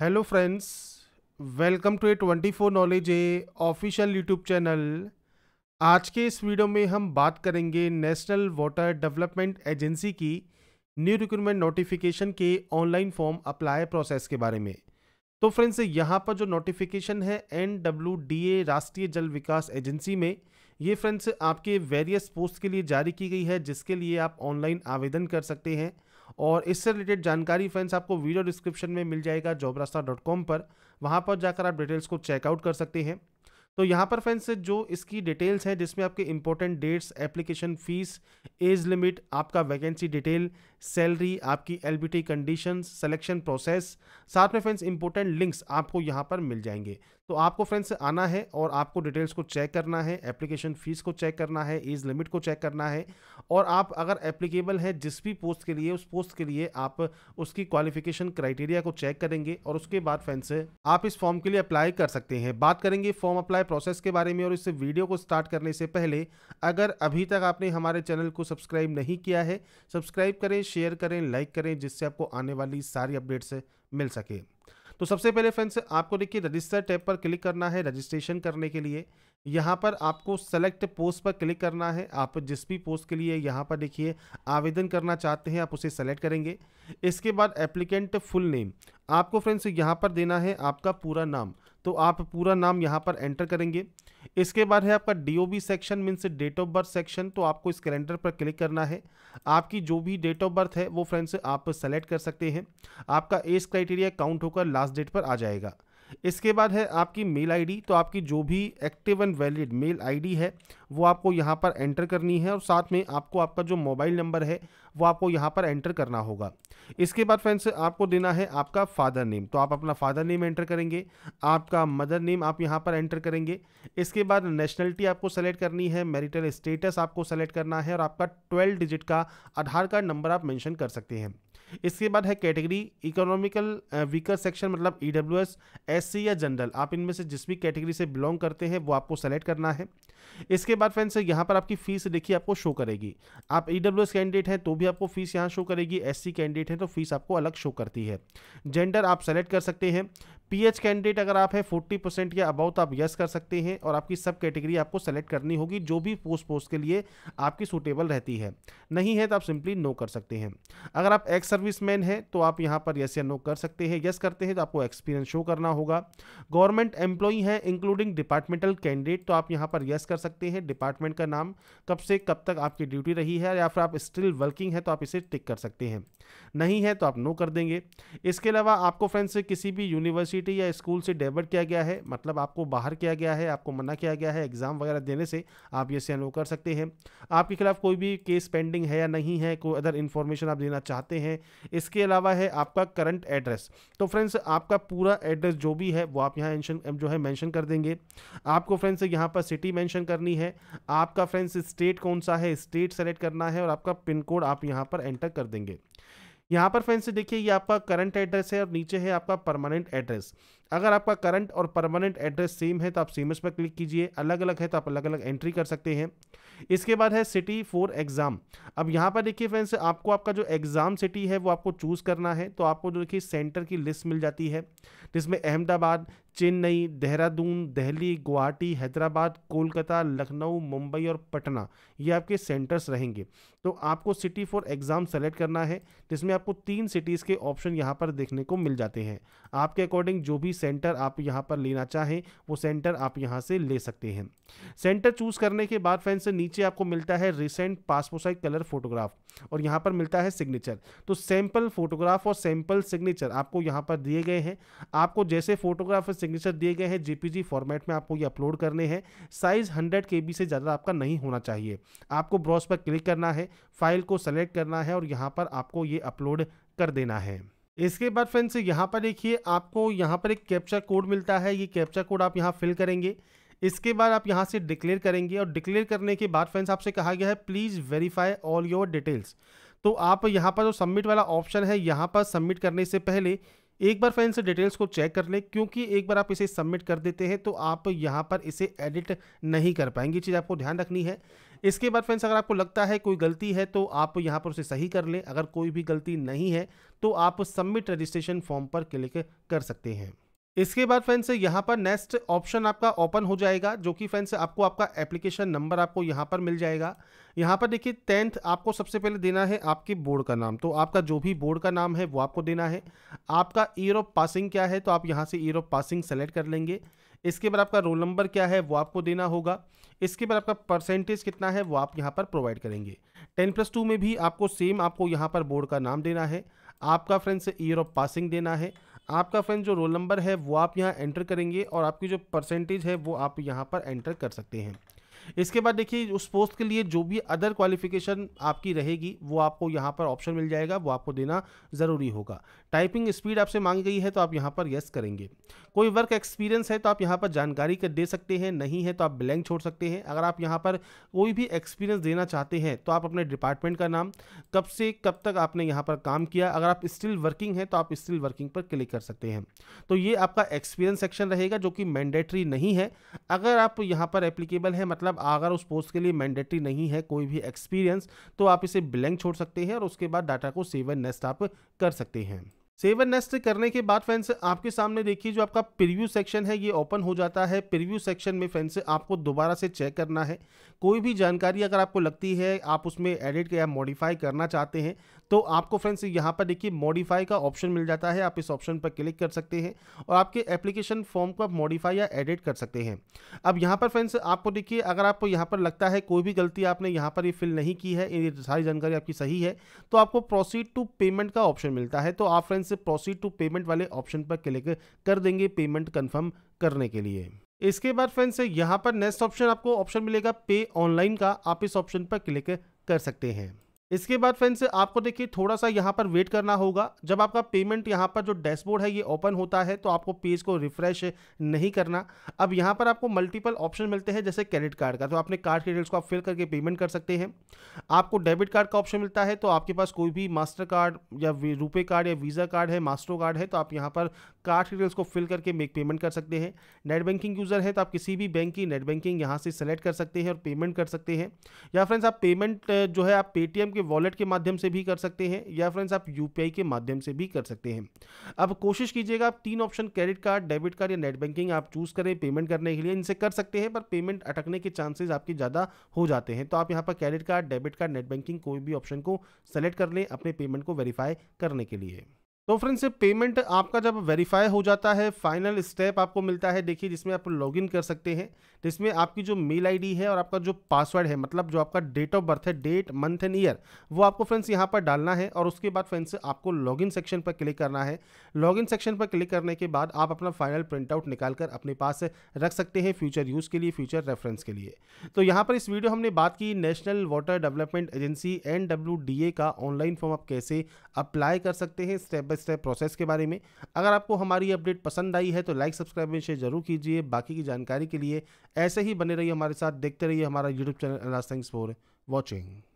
hello friends welcome to A twenty four knowledge a official YouTube channel आज के इस video में हम बात करेंगे नेशनल वाटर डेवलपमेंट एजेंसी की न्यू रिक्रूटमेंट नोटिफिकेशन के ऑनलाइन फॉर्म अप्लाई प्रोसेस के बारे में तो फ्रेंड्स यहाँ पर जो नोटिफिकेशन है एन डब्ल्यू डी ए राष्ट्रीय जल विकास एजेंसी में ये फ्रेंड्स आपके वेरियस पोस्ट के लिए जारी की गई है जिसके लिए आप ऑनलाइन आवेदन कर सकते हैं और इससे रिलेटेड जानकारी फ्रेंड्स आपको वीडियो डिस्क्रिप्शन में मिल जाएगा जॉब डॉट कॉम पर वहाँ पर जाकर आप डिटेल्स को चेकआउट कर सकते हैं तो यहाँ पर फ्रेंड्स जो इसकी डिटेल्स हैं जिसमें आपके important dates application fees age limit आपका वैकेंसी डिटेल सैलरी आपकी एलबीटी कंडीशन सिलेक्शन प्रोसेस साथ में फ्रेंड्स इंपॉर्टेंट लिंक्स आपको यहाँ पर मिल जाएंगे तो आपको फ्रेंड्स आना है और आपको डिटेल्स को चेक करना है एप्लीकेशन फ़ीस को चेक करना है एज लिमिट को चेक करना है और आप अगर एप्लीकेबल है जिस भी पोस्ट के लिए उस पोस्ट के लिए आप उसकी क्वालिफिकेशन क्राइटेरिया को चेक करेंगे और उसके बाद फ्रेंड्स आप इस फॉर्म के लिए अप्लाई कर सकते हैं बात करेंगे फॉर्म अप्लाई है प्रोसेस के बारे में और इस वीडियो को स्टार्ट करने से पहले अगर अभी तक आपने हमारे चैनल को सब्सक्राइब नहीं किया है सब्सक्राइब करें शेयर करें लाइक करें जिससे आपको आने वाली सारी अपडेट्स मिल सके तो सबसे पहले फ्रेंड्स आपको देखिए रजिस्टर टैब पर क्लिक करना है रजिस्ट्रेशन करने के लिए यहाँ पर आपको सेलेक्ट पोस्ट पर क्लिक करना है आप जिस भी पोस्ट के लिए यहाँ पर देखिए आवेदन करना चाहते हैं आप उसे सेलेक्ट करेंगे इसके बाद एप्लीकेंट फुल नेम आपको फ्रेंड्स यहाँ पर देना है आपका पूरा नाम तो आप पूरा नाम यहाँ पर एंटर करेंगे इसके बाद है आपका B section means date of birth section तो आपको इस कैलेंडर पर क्लिक करना है आपकी जो भी डेट ऑफ बर्थ है वो फ्रेंड्स आप सेलेक्ट कर सकते हैं आपका एज क्राइटेरिया काउंट होकर लास्ट डेट पर आ जाएगा इसके बाद है आपकी मेल आईडी तो आपकी जो भी active and valid mail ID है वो आपको यहाँ पर एंटर करनी है और साथ में आपको आपका जो मोबाइल नंबर है वो आपको यहाँ पर एंटर करना होगा इसके बाद फ्रेंड्स आपको देना है आपका फादर नेम तो आप अपना फादर नेम एंटर करेंगे आपका मदर नेम आप यहाँ पर एंटर करेंगे इसके बाद नेशनलिटी आपको सेलेक्ट करनी है मेरिटल स्टेटस आपको सेलेक्ट करना है और आपका ट्वेल्व डिजिट का आधार कार्ड नंबर आप मैंशन कर सकते हैं इसके बाद है कैटेगरी इकोनॉमिकल वीकर सेक्शन मतलब ई e डब्ल्यू या जनरल आप इनमें से जिस भी कैटेगरी से बिलोंग करते हैं वो आपको सेलेक्ट करना है इसके बाद फ्रेंड्स यहाँ पर आपकी फीस देखिए आपको शो करेगी आप ई डब्ल्यू एस कैंडिडेट हैं तो भी आपको फीस यहाँ शो करेगी एस सी कैंडिडेट हैं तो फीस आपको अलग शो करती है जेंडर आप सेलेक्ट कर सकते हैं पीएच कैंडिडेट अगर आप है 40 परसेंट या अबाउट तो आप यस कर सकते हैं और आपकी सब कैटेगरी आपको सेलेक्ट करनी होगी जो भी पोस्ट पोस्ट के लिए आपकी सूटेबल रहती है नहीं है तो आप सिंपली नो कर सकते हैं अगर आप एक्स सर्विस मैन है तो आप यहाँ पर यस या नो कर सकते हैं यस करते हैं तो आपको एक्सपीरियंस शो करना होगा गवर्नमेंट एम्प्लॉई है इंक्लूडिंग डिपार्टमेंटल कैंडिडेट तो आप यहाँ पर यस कर सकते हैं डिपार्टमेंट का नाम कब से कब तक आपकी ड्यूटी रही है या फिर आप स्टिल वर्किंग है तो आप इसे टिक कर सकते हैं नहीं है तो आप नो कर देंगे इसके अलावा आपको फ्रेंड्स किसी भी यूनिवर्सिटी यूनिवर्सिटी या स्कूल से डाइवर्ट किया गया है मतलब आपको बाहर किया गया है आपको मना किया गया है एग्ज़ाम वगैरह देने से आप ये सैन कर सकते हैं आपके खिलाफ कोई भी केस पेंडिंग है या नहीं है कोई अदर इन्फॉर्मेशन आप देना चाहते हैं इसके अलावा है आपका करंट एड्रेस तो फ्रेंड्स आपका पूरा एड्रेस जो भी है वो आप यहाँ जो है मैंशन कर देंगे आपको फ्रेंड्स यहाँ पर सिटी मैंशन करनी है आपका फ्रेंड्स स्टेट कौन सा है स्टेट सेलेक्ट करना है और आपका पिन कोड आप यहाँ पर एंटर कर देंगे यहाँ पर फ्रेंड्स देखिए ये आपका करंट एड्रेस है और नीचे है आपका परमानेंट एड्रेस अगर आपका करंट और परमानेंट एड्रेस सेम है तो आप सेम पर क्लिक कीजिए अलग अलग है तो आप अलग अलग एंट्री कर सकते हैं इसके बाद है सिटी फॉर एग्ज़ाम अब यहाँ पर देखिए फ्रेंड्स आपको आपका जो एग्ज़ाम सिटी है वो आपको चूज़ करना है तो आपको जो देखिए सेंटर की लिस्ट मिल जाती है जिसमें अहमदाबाद चेन्नई देहरादून दिल्ली गुवाहाटी हैदराबाद कोलकाता लखनऊ मुंबई और पटना ये आपके सेंटर्स रहेंगे तो आपको सिटी फॉर एग्ज़ाम सेलेक्ट करना है जिसमें आपको तीन सिटीज़ के ऑप्शन यहाँ पर देखने को मिल जाते हैं आपके अकॉर्डिंग जो भी सेंटर आप यहाँ पर लेना चाहें वो सेंटर आप यहाँ से ले सकते हैं सेंटर चूज़ करने के बाद फ्रेंड्स नीचे आपको मिलता है रिसेंट पासपोसाइज कलर फोटोग्राफ और यहाँ पर मिलता है सिग्नेचर तो सैंपल फोटोग्राफ और सैंपल सिग्नेचर आपको यहाँ पर दिए गए हैं आपको जैसे फोटोग्राफ और सिग्नेचर दिए गए हैं जेपीजी फॉर्मेट में आपको ये अपलोड करने हैं साइज हंड्रेड के से ज़्यादा आपका नहीं होना चाहिए आपको ब्रॉस पर क्लिक करना है फाइल को सेलेक्ट करना है और यहाँ पर आपको ये अपलोड कर देना है इसके बाद फ्रेंड्स यहाँ पर देखिए आपको यहाँ पर एक कैप्चा कोड मिलता है ये कैप्चा कोड आप यहाँ फिल करेंगे इसके बाद आप यहाँ से डिक्लेयर करेंगे और डिक्लेयर करने के बाद फ्रेंड्स आपसे कहा गया है please verify all your details तो आप यहाँ पर जो सबमिट वाला ऑप्शन है यहाँ पर सबमिट करने से पहले एक बार फ्रेंड्स डिटेल्स को चेक कर लें क्योंकि एक बार आप इसे सबमिट कर देते हैं तो आप यहाँ पर इसे एडिट नहीं कर पाएंगे चीज़ आपको ध्यान रखनी है इसके बाद फ्रेंड्स अगर आपको लगता है कोई गलती है तो आप यहाँ पर उसे सही कर लें अगर कोई भी गलती नहीं है तो आप सबमिट रजिस्ट्रेशन फॉर्म पर क्लिक कर सकते हैं इसके बाद फ्रेंड्स यहाँ पर नेक्स्ट ऑप्शन आपका ओपन हो जाएगा जो कि फ्रेंड्स आपको आपका एप्लीकेशन नंबर आपको यहाँ पर मिल जाएगा यहाँ पर देखिए टेंथ आपको सबसे पहले देना है आपके बोर्ड का नाम तो आपका जो भी बोर्ड का नाम है वो आपको देना है आपका ईयर ऑफ पासिंग क्या है तो आप यहाँ से ईयर ऑफ पासिंग सेलेक्ट कर लेंगे इसके बाद आपका रोल नंबर क्या है वो आपको देना होगा इसके बाद आपका परसेंटेज कितना है वो आप यहाँ पर प्रोवाइड करेंगे टेन प्लस टू में भी आपको सेम आपको यहाँ पर बोर्ड का नाम देना है आपका फ्रेंड्स ईयर ऑफ पासिंग देना है आपका फ्रेंड जो रोल नंबर है वो आप यहाँ एंटर करेंगे और आपकी जो परसेंटेज है वो आप यहाँ पर एंटर कर सकते हैं इसके बाद देखिए उस पोस्ट के लिए जो भी अदर क्वालिफिकेशन आपकी रहेगी वो आपको यहाँ पर ऑप्शन मिल जाएगा वो आपको देना ज़रूरी होगा टाइपिंग स्पीड आपसे मांगी गई है तो आप यहाँ पर यस करेंगे कोई वर्क एक्सपीरियंस है तो आप यहाँ पर जानकारी कर दे सकते हैं नहीं है तो आप ब्लैंक छोड़ सकते हैं अगर आप यहाँ पर कोई भी एक्सपीरियंस देना चाहते हैं तो आप अपने डिपार्टमेंट का नाम कब से कब तक आपने यहाँ पर काम किया अगर आप स्टिल वर्किंग है तो आप स्टिल वर्किंग पर क्लिक कर सकते हैं तो ये आपका एक्सपीरियंस सेक्शन रहेगा जो कि मैंडेटरी नहीं है अगर आप यहाँ पर एप्लीकेबल है मतलब अगर उस पोस्ट के लिए मैंडेटरी नहीं है कोई भी एक्सपीरियंस तो आप इसे ब्लैंक छोड़ सकते हैं और उसके बाद डाटा को सेव एंड नेस्ट आप कर सकते हैं सेवन नेस्ट करने के बाद फ्रेंड्स आपके सामने देखिए जो आपका प्रीव्यू सेक्शन है ये ओपन हो जाता है प्रीव्यू सेक्शन में फ्रेंड्स आपको दोबारा से चेक करना है कोई भी जानकारी अगर आपको लगती है आप उसमें एडिट या मॉडिफाई करना चाहते हैं तो आपको फ्रेंड्स यहाँ पर देखिए मॉडिफाई का ऑप्शन मिल जाता है आप इस ऑप्शन पर क्लिक कर सकते हैं और आपके एप्लीकेशन फॉर्म को आप मॉडिफाई या एडिट कर सकते हैं अब यहाँ पर फ्रेंड्स आपको देखिए अगर आपको यहाँ पर लगता है कोई भी गलती आपने यहाँ पर ये फिल नहीं की है ये सारी जानकारी आपकी सही है तो आपको प्रोसीड टू पेमेंट का ऑप्शन मिलता है तो आप फ्रेंड्स से प्रोसीड टू पेमेंट वाले ऑप्शन पर क्लिक कर देंगे पेमेंट कन्फर्म करने के लिए इसके बाद फ्रेंड्स यहाँ पर नेक्स्ट ऑप्शन आपको ऑप्शन मिलेगा पे ऑनलाइन का आप इस ऑप्शन पर क्लिक कर सकते हैं इसके बाद फ्रेंड्स आपको देखिए थोड़ा सा यहाँ पर वेट करना होगा जब आपका पेमेंट यहाँ पर जो डैशबोर्ड है ये ओपन होता है तो आपको पेज को रिफ्रेश नहीं करना अब यहाँ पर आपको मल्टीपल ऑप्शन मिलते हैं जैसे क्रेडिट कार्ड का तो आपने कार्ड के डिटेल्स को आप फिल करके पेमेंट कर सकते हैं आपको डेबिट कार्ड का ऑप्शन मिलता है तो आपके पास कोई भी मास्टर कार्ड या रुपे कार्ड या वीज़ा कार्ड है मास्टर कार्ड है तो आप यहाँ पर कार्ड डिटेल्स को फिल करके मेक पेमेंट कर सकते हैं नेट बैंकिंग यूज़र है तो आप किसी भी बैंक की नेट बैंकिंग यहाँ से सेलेक्ट कर सकते हैं और पेमेंट कर सकते हैं या फ्रेंड्स आप पेमेंट जो है आप पेटीएम के वॉलेट के माध्यम से भी कर सकते हैं या फ्रेंड्स आप यू के माध्यम से भी कर सकते हैं अब कोशिश कीजिएगा आप तीन option credit card debit card या नेट बैंकिंग आप चूज करें पेमेंट करने के लिए इनसे कर सकते हैं पर पेमेंट अटकने के चांसेज आपके ज़्यादा हो जाते हैं तो आप यहाँ पर credit card debit card net banking कोई भी ऑप्शन को सेलेक्ट कर लें अपने पेमेंट को वेरीफाई करने के लिए तो फ्रेंड्स ये पेमेंट आपका जब वेरीफाई हो जाता है फाइनल स्टेप आपको मिलता है देखिए जिसमें आप लॉगिन कर सकते हैं जिसमें आपकी जो मेल आईडी है और आपका जो पासवर्ड है मतलब जो आपका डेट ऑफ बर्थ है डेट मंथ एंड ईयर वो आपको फ्रेंड्स यहाँ पर डालना है और उसके बाद फ्रेंड्स आपको लॉगिन सेक्शन पर क्लिक करना है लॉगिन सेक्शन पर क्लिक करने के बाद आप अपना फाइनल प्रिंटआउट निकाल कर अपने पास रख सकते हैं फ्यूचर यूज़ के लिए फ्यूचर रेफरेंस के लिए तो यहाँ पर इस वीडियो हमने बात की national water development agency N का ऑनलाइन फॉर्म आप कैसे अप्लाई कर सकते हैं स्टेप स्टेप स्टेप प्रोसेस के बारे में अगर आपको हमारी अपडेट पसंद आई है तो लाइक सब्सक्राइब में शेयर जरूर कीजिए बाकी की जानकारी के लिए ऐसे ही बने रहिए हमारे साथ देखते रहिए हमारा YouTube channel thanks for watching